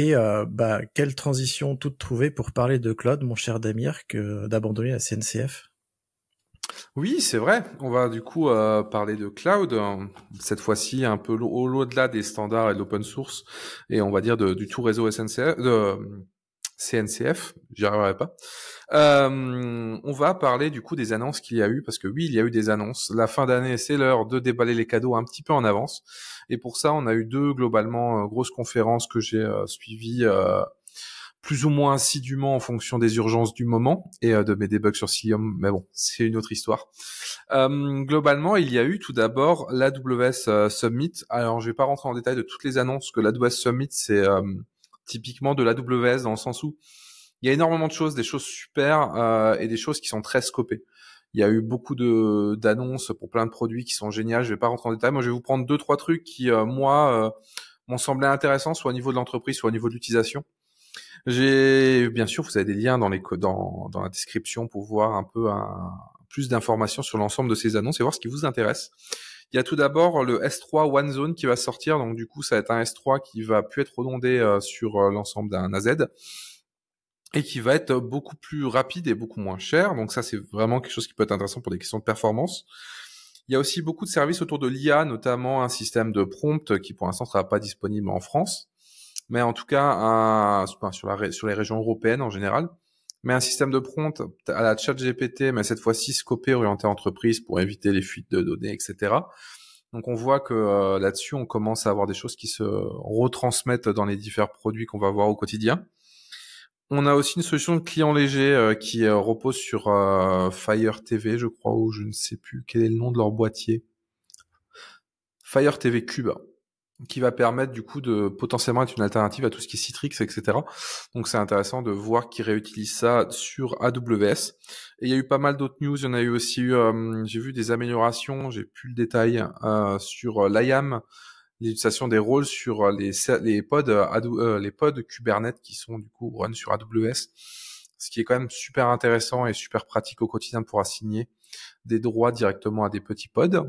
Et euh, bah, quelle transition toute trouvée pour parler de cloud, mon cher Damir, que d'abandonner la CNCF oui, c'est vrai. On va du coup euh, parler de cloud, hein. cette fois-ci un peu au-delà des standards et de l'open source, et on va dire du tout réseau SNCF, CNCF, j'y arriverai pas. Euh, on va parler du coup des annonces qu'il y a eu, parce que oui, il y a eu des annonces. La fin d'année, c'est l'heure de déballer les cadeaux un petit peu en avance. Et pour ça, on a eu deux globalement euh, grosses conférences que j'ai euh, suivies plus ou moins assidûment en fonction des urgences du moment et de mes débugs sur Cilium, mais bon, c'est une autre histoire. globalement, il y a eu tout d'abord l'AWS Summit. Alors, je vais pas rentrer en détail de toutes les annonces que l'AWS Summit, c'est typiquement de la l'AWS dans le sens où il y a énormément de choses, des choses super euh, et des choses qui sont très scopées. Il y a eu beaucoup de d'annonces pour plein de produits qui sont géniaux. Je vais pas rentrer en détail. Moi, je vais vous prendre deux trois trucs qui euh, moi euh, m'ont semblé intéressants, soit au niveau de l'entreprise, soit au niveau de l'utilisation. J'ai bien sûr, vous avez des liens dans les dans dans la description pour voir un peu un, plus d'informations sur l'ensemble de ces annonces et voir ce qui vous intéresse. Il y a tout d'abord le S3 One Zone qui va sortir, donc du coup ça va être un S3 qui va plus être redondé euh, sur euh, l'ensemble d'un AZ et qui va être beaucoup plus rapide et beaucoup moins cher. Donc ça c'est vraiment quelque chose qui peut être intéressant pour des questions de performance. Il y a aussi beaucoup de services autour de l'IA, notamment un système de prompt qui pour l'instant ne sera pas disponible en France, mais en tout cas sur les régions européennes en général mais un système de prompt à la chat GPT, mais cette fois-ci scopé, orienté entreprise pour éviter les fuites de données, etc. Donc on voit que euh, là-dessus, on commence à avoir des choses qui se retransmettent dans les différents produits qu'on va voir au quotidien. On a aussi une solution de client léger euh, qui euh, repose sur Fire TV, je crois, ou je ne sais plus quel est le nom de leur boîtier. Fire TV Cube qui va permettre du coup de potentiellement être une alternative à tout ce qui est Citrix, etc. Donc c'est intéressant de voir qu'ils réutilisent ça sur AWS. Et il y a eu pas mal d'autres news. Il y en a eu aussi eu, euh, j'ai vu des améliorations, j'ai plus le détail euh, sur euh, l'IAM, l'utilisation des rôles sur les les pods les pods Kubernetes qui sont du coup run sur AWS, ce qui est quand même super intéressant et super pratique au quotidien pour assigner des droits directement à des petits pods.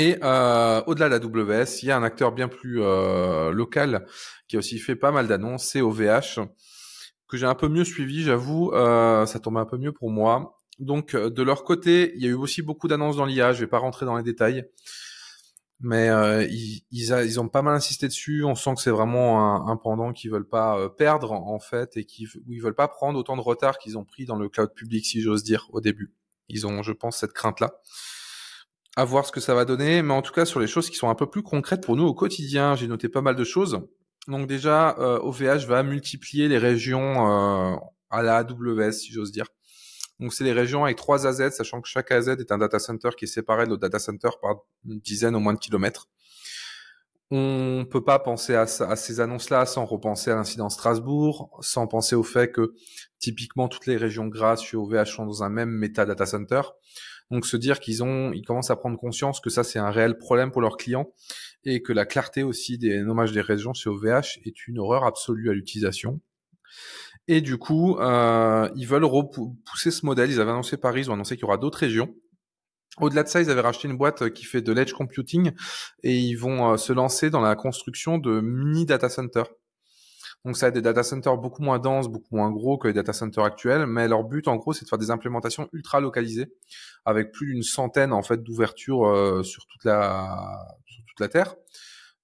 Et euh, au-delà de la WS, il y a un acteur bien plus euh, local qui a aussi fait pas mal d'annonces, c'est OVH, que j'ai un peu mieux suivi, j'avoue, euh, ça tombait un peu mieux pour moi. Donc de leur côté, il y a eu aussi beaucoup d'annonces dans l'IA, je vais pas rentrer dans les détails, mais ils, ont pas mal insisté dessus, on sent que c'est vraiment un, pendant qu'ils veulent pas perdre en fait, et qu'ils ils veulent pas prendre autant de retard qu'ils ont pris dans le cloud public, si j'ose dire, au début. Ils ont, je pense, cette crainte-là à voir ce que ça va donner, mais en tout cas sur les choses qui sont un peu plus concrètes pour nous au quotidien, j'ai noté pas mal de choses. Donc déjà, OVH euh, va multiplier les régions euh, à la AWS, si j'ose dire. Donc c'est les régions avec trois AZ, sachant que chaque AZ est un data center qui est séparé de l'autre data center par une dizaine au moins de kilomètres. On peut pas penser à, ces annonces-là sans repenser à l'incident Strasbourg, sans penser au fait que typiquement toutes les régions grasses sur OVH sont dans un même méta data center. Donc se dire qu'ils ont, ils commencent à prendre conscience que ça c'est un réel problème pour leurs clients et que la clarté aussi des nommages des régions sur OVH est une horreur absolue à l'utilisation. Et du coup, euh, ils veulent repousser ce modèle. Ils avaient annoncé Paris, ils ont annoncé qu'il y aura d'autres régions. Au-delà de ça, ils avaient racheté une boîte euh, qui fait de l'edge computing et ils vont euh, se lancer dans la construction de mini data centers donc ça a des data centers beaucoup moins denses, beaucoup moins gros que les data centers actuels, mais leur but en gros c'est de faire des implémentations ultra localisées avec plus d'une centaine en fait d'ouvertures euh, sur toute la sur toute la terre.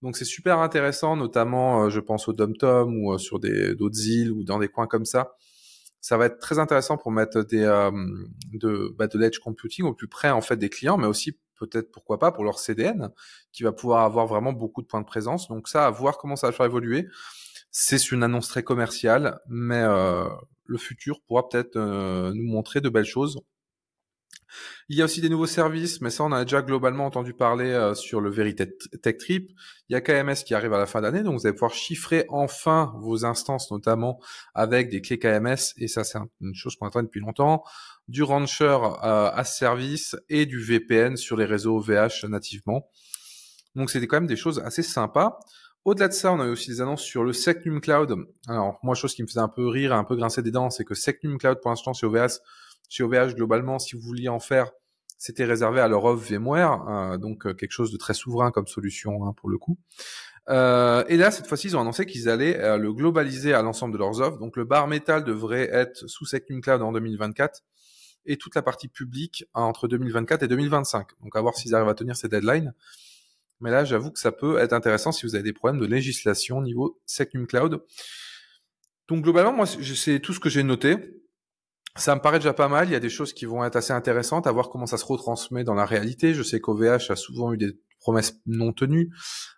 Donc c'est super intéressant, notamment euh, je pense au DomTom ou euh, sur des d'autres îles ou dans des coins comme ça. Ça va être très intéressant pour mettre des de bah, de l'edge computing au plus près en fait des clients, mais aussi peut-être pourquoi pas pour leur CDN qui va pouvoir avoir vraiment beaucoup de points de présence. Donc ça à voir comment ça va faire évoluer. C'est une annonce très commerciale, mais euh, le futur pourra peut-être euh, nous montrer de belles choses. Il y a aussi des nouveaux services, mais ça on a déjà globalement entendu parler euh, sur le Vérité Tech Trip. Il y a KMS qui arrive à la fin d'année, donc vous allez pouvoir chiffrer enfin vos instances, notamment avec des clés KMS, et ça c'est une chose qu'on attend depuis longtemps, du Rancher à service et du VPN sur les réseaux VH nativement. Donc c'était quand même des choses assez sympas. Au-delà de ça, on a eu aussi des annonces sur le Secnum Cloud. Alors, moi, chose qui me faisait un peu rire, un peu grincer des dents, c'est que Secnum Cloud, pour l'instant, chez OVH, OVH, globalement, si vous vouliez en faire, c'était réservé à leur offre VMware, euh, donc euh, quelque chose de très souverain comme solution hein, pour le coup. Euh, et là, cette fois-ci, ils ont annoncé qu'ils allaient le globaliser à l'ensemble de leurs offres. Donc le bar métal devrait être sous Secnum Cloud en 2024 et toute la partie publique entre 2024 et 2025. Donc à voir s'ils arrivent à tenir ces deadlines. Mais là, j'avoue que ça peut être intéressant si vous avez des problèmes de législation au niveau Secnum Cloud. Donc globalement, moi, c'est tout ce que j'ai noté. Ça me paraît déjà pas mal. Il y a des choses qui vont être assez intéressantes à voir comment ça se retransmet dans la réalité. Je sais qu'OVH a souvent eu des promesses non tenues.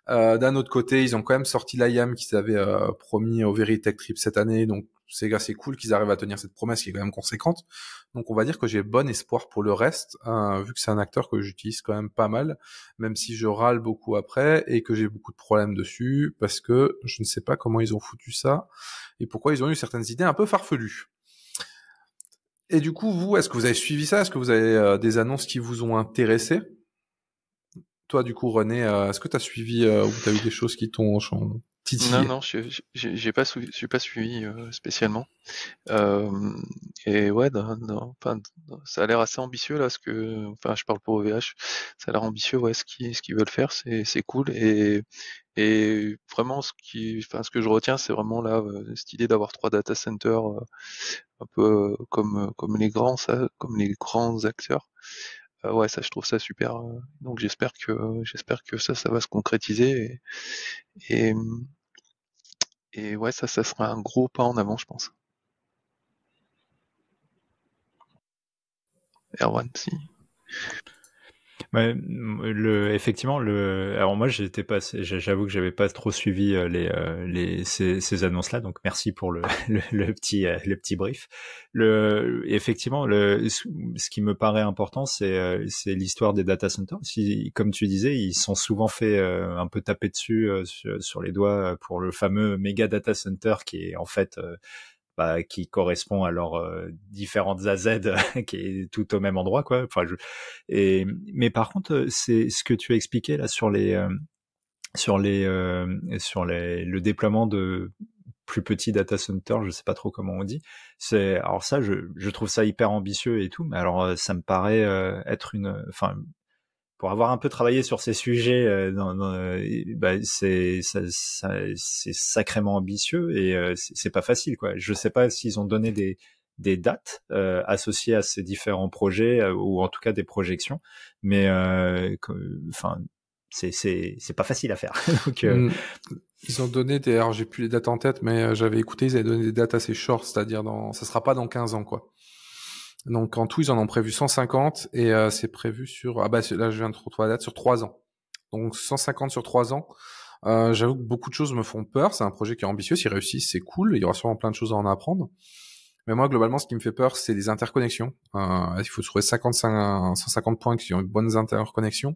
Euh, d'un autre côté, ils ont quand même sorti l'IAM qu'ils avaient euh, promis au Veritech Trip cette année. Donc c'est cool qu'ils arrivent à tenir cette promesse qui est quand même conséquente. Donc on va dire que j'ai bon espoir pour le reste, hein, vu que c'est un acteur que j'utilise quand même pas mal, même si je râle beaucoup après et que j'ai beaucoup de problèmes dessus, parce que je ne sais pas comment ils ont foutu ça et pourquoi ils ont eu certaines idées un peu farfelues. Et du coup, vous, est-ce que vous avez suivi ça Est-ce que vous avez euh, des annonces qui vous ont intéressé Toi, du coup, René, euh, est-ce que tu as suivi euh, ou tu as eu des choses qui t'ont non, non, je n'ai pas, suis pas suivi euh, spécialement. Euh, et ouais, non, non, ça a l'air assez ambitieux là, ce que, enfin, je parle pour OVH, ça a l'air ambitieux, ouais, ce qui ce qu'ils veulent faire, c'est cool. Et, et vraiment, ce, qui, enfin, ce que je retiens, c'est vraiment là, euh, cette idée d'avoir trois data centers euh, un peu comme, comme, les, grands, ça, comme les grands acteurs. ouais, ça, je trouve ça super. Donc j'espère que j'espère que ça, ça va se concrétiser. et, et ouais, ça, ça sera un gros pas en avant, je pense. Erwan, si mais mm, le, effectivement, le, alors moi, j'étais pas, j'avoue que j'avais pas trop suivi euh, les, euh, les, ces, ces annonces-là, donc merci pour le, le, petit, euh, le petit brief. Le, effectivement, le, ce qui me paraît important, c'est, c'est l'histoire des data centers. Si, comme tu disais, ils sont souvent faits un peu taper dessus sur, sur les doigts pour le fameux méga data center qui est en fait bah, qui correspond à leurs euh, différentes AZ qui est tout au même endroit quoi. Enfin, je... Et mais par contre, euh, c'est ce que tu as expliqué là sur les euh, sur les sur les, le déploiement de plus petits data centers, je sais pas trop comment on dit. C'est alors ça, je, je, trouve ça hyper ambitieux et tout, mais alors ça me paraît être une, enfin pour avoir un peu travaillé sur ces sujets, euh, euh, bah, c'est c'est sacrément ambitieux et euh, c'est, pas facile quoi. Je sais pas s'ils ont donné des des dates associées à ces différents projets ou en tout cas des projections, mais enfin c'est, c'est pas facile à faire. Donc, mmh. Ils ont donné des alors j'ai plus les dates en tête, mais j'avais écouté ils avaient donné des dates assez short, c'est-à-dire dans ça sera pas dans 15 ans quoi. Donc en tout, ils en ont prévu 150 et euh, c'est prévu sur ah bah là je viens de retrouver la date sur trois ans. Donc 150 sur trois ans. Euh, j'avoue que beaucoup de choses me font peur. C'est un projet qui est ambitieux. s'il réussit c'est cool. Il y aura sûrement plein de choses à en apprendre. Mais moi, globalement, ce qui me fait peur, c'est les interconnexions. Euh, il faut trouver 150 points qui ont de bonnes interconnexions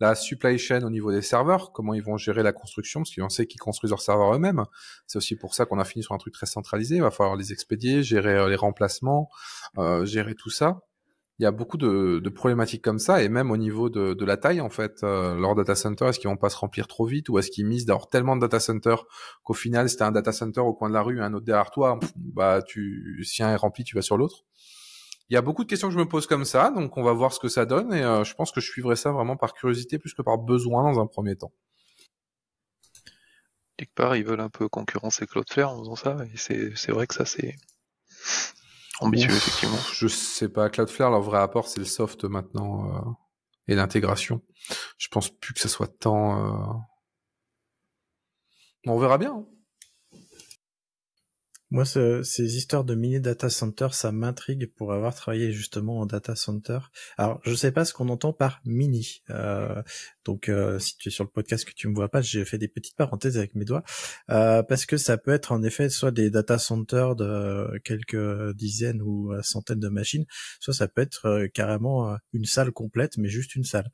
la supply chain au niveau des serveurs, comment ils vont gérer la construction, parce qu'on sait qu'ils construisent leurs serveurs eux-mêmes. C'est aussi pour ça qu'on a fini sur un truc très centralisé. Il va falloir les expédier, gérer euh, les remplacements, euh, gérer tout ça. Il y a beaucoup de, de, problématiques comme ça, et même au niveau de, de la taille, en fait, euh, leur data center, est-ce qu'ils vont pas se remplir trop vite, ou est-ce qu'ils misent d'avoir tellement de data centers qu'au final, si un data center au coin de la rue, un autre derrière toi, bah tu, si un est rempli, tu vas sur l'autre il y a beaucoup de questions que je me pose comme ça, donc on va voir ce que ça donne et euh, je pense que je suivrai ça vraiment par curiosité plus que par besoin dans un premier temps. Quelque part, ils veulent un peu concurrencer Cloudflare en faisant ça, et c'est vrai que ça c'est ambitieux effectivement. Je sais pas, Cloudflare, leur vrai apport c'est le soft maintenant euh, et l'intégration. Je pense plus que ça soit tant. Euh, on verra bien. Hein. Moi, ces histoires de mini data center, ça m'intrigue pour avoir travaillé justement en data center. Alors, je ne sais pas ce qu'on entend par mini. Euh, donc, euh, si tu es sur le podcast que tu me vois pas, j'ai fait des petites parenthèses avec mes doigts euh, parce que ça peut être en effet soit des data centers de quelques dizaines ou centaines de machines, soit ça peut être carrément une salle complète, mais juste une salle.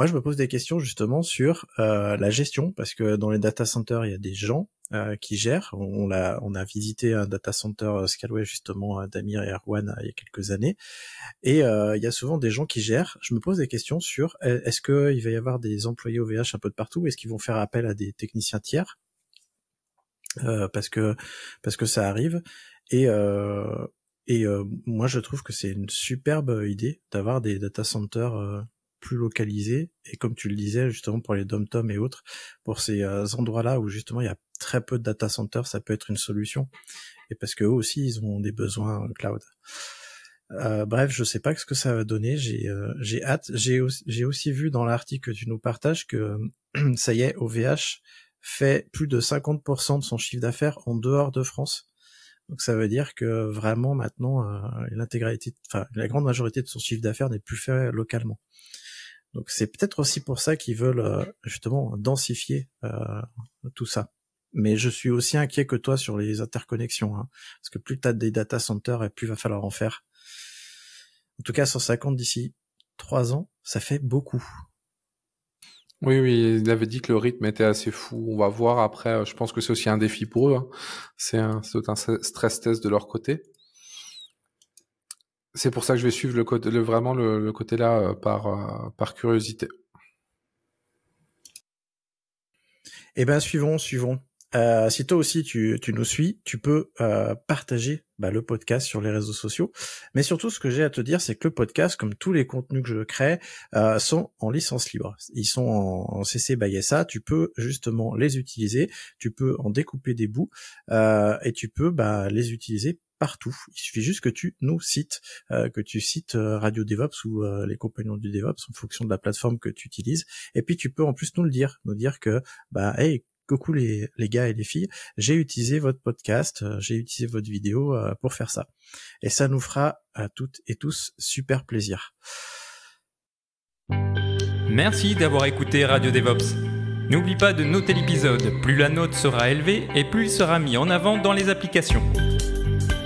Moi, je me pose des questions justement sur la gestion parce que dans les data centers, il y a des gens euh, qui gère. On, l'a, on a visité un data center euh, Scalway justement euh, d'Amir et Erwan il y a quelques années. Et il y a souvent des gens qui gèrent. Je me pose des questions sur est-ce qu'il va y avoir des employés OVH un peu de partout Est-ce qu'ils vont faire appel à des techniciens tiers parce que parce que ça arrive et et moi je trouve que c'est une superbe idée d'avoir des data centers plus localisé et comme tu le disais justement pour les dom-tom et autres, pour ces euh, endroits-là où justement il y a très peu de data centers, ça peut être une solution et parce que eux aussi ils ont des besoins euh, cloud. Euh, bref, je sais pas ce que ça va donner. J'ai j'ai hâte. J'ai aussi, vu dans l'article que tu nous partages que ça y est, OVH fait plus de 50% de son chiffre d'affaires en dehors de France. Donc ça veut dire que vraiment maintenant l'intégralité, enfin la grande majorité de son chiffre d'affaires n'est plus fait localement. Donc c'est peut-être aussi pour ça qu'ils veulent euh, justement densifier euh, tout ça. Mais je suis aussi inquiet que toi sur les interconnexions, hein, parce que plus tu as des data centers et plus va falloir en faire. En tout cas, 150 d'ici trois ans, ça fait beaucoup. Oui, oui, il avait dit que le rythme était assez fou. On va voir après. Je pense que c'est aussi un défi pour eux. Hein. C'est un, un stress test de leur côté. C'est pour ça que je vais suivre le côté, le, vraiment le, côté là euh, par, euh, par curiosité. Eh bien, suivons, suivons. Euh, si toi aussi tu, nous suis, tu peux euh, partager bah, le podcast sur les réseaux sociaux. Mais surtout, ce que j'ai à te dire, c'est que le podcast, comme tous les contenus que je crée, sont en licence libre. Ils sont en, CC by SA. Tu peux justement les utiliser. Tu peux en découper des bouts et tu peux bah, les utiliser partout. Il suffit juste que tu nous cites, euh, que tu cites euh, Radio DevOps ou euh, les compagnons du DevOps en fonction de la plateforme que tu utilises. Et puis tu peux en plus nous le dire, nous dire que bah hey coucou les, les gars et les filles, j'ai utilisé votre podcast, j'ai utilisé votre vidéo pour faire ça. Et ça nous fera à toutes et tous super plaisir. Merci d'avoir écouté Radio DevOps. N'oublie pas de noter l'épisode, plus la note sera élevée et plus il sera mis en avant dans les applications.